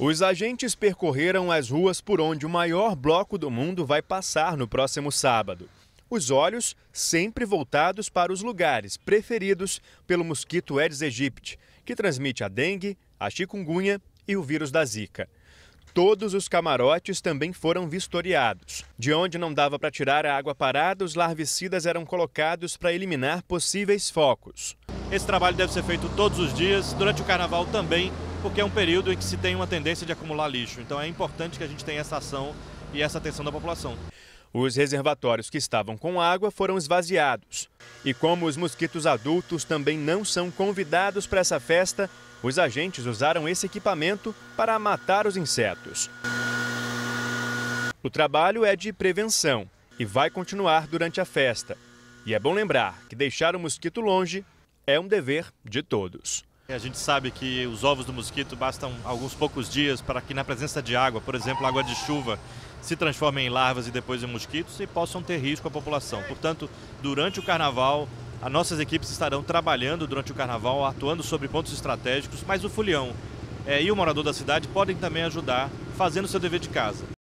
Os agentes percorreram as ruas por onde o maior bloco do mundo vai passar no próximo sábado. Os olhos sempre voltados para os lugares preferidos pelo mosquito Aedes aegypti, que transmite a dengue, a chikungunya e o vírus da zika. Todos os camarotes também foram vistoriados. De onde não dava para tirar a água parada, os larvicidas eram colocados para eliminar possíveis focos. Esse trabalho deve ser feito todos os dias, durante o carnaval também, porque é um período em que se tem uma tendência de acumular lixo. Então é importante que a gente tenha essa ação e essa atenção da população. Os reservatórios que estavam com água foram esvaziados. E como os mosquitos adultos também não são convidados para essa festa, os agentes usaram esse equipamento para matar os insetos. O trabalho é de prevenção e vai continuar durante a festa. E é bom lembrar que deixar o mosquito longe é um dever de todos. É, a gente sabe que os ovos do mosquito bastam alguns poucos dias para que, na presença de água, por exemplo, água de chuva, se transformem em larvas e depois em mosquitos e possam ter risco à população. Portanto, durante o carnaval, as nossas equipes estarão trabalhando durante o carnaval, atuando sobre pontos estratégicos, mas o Fulião é, e o morador da cidade podem também ajudar fazendo seu dever de casa.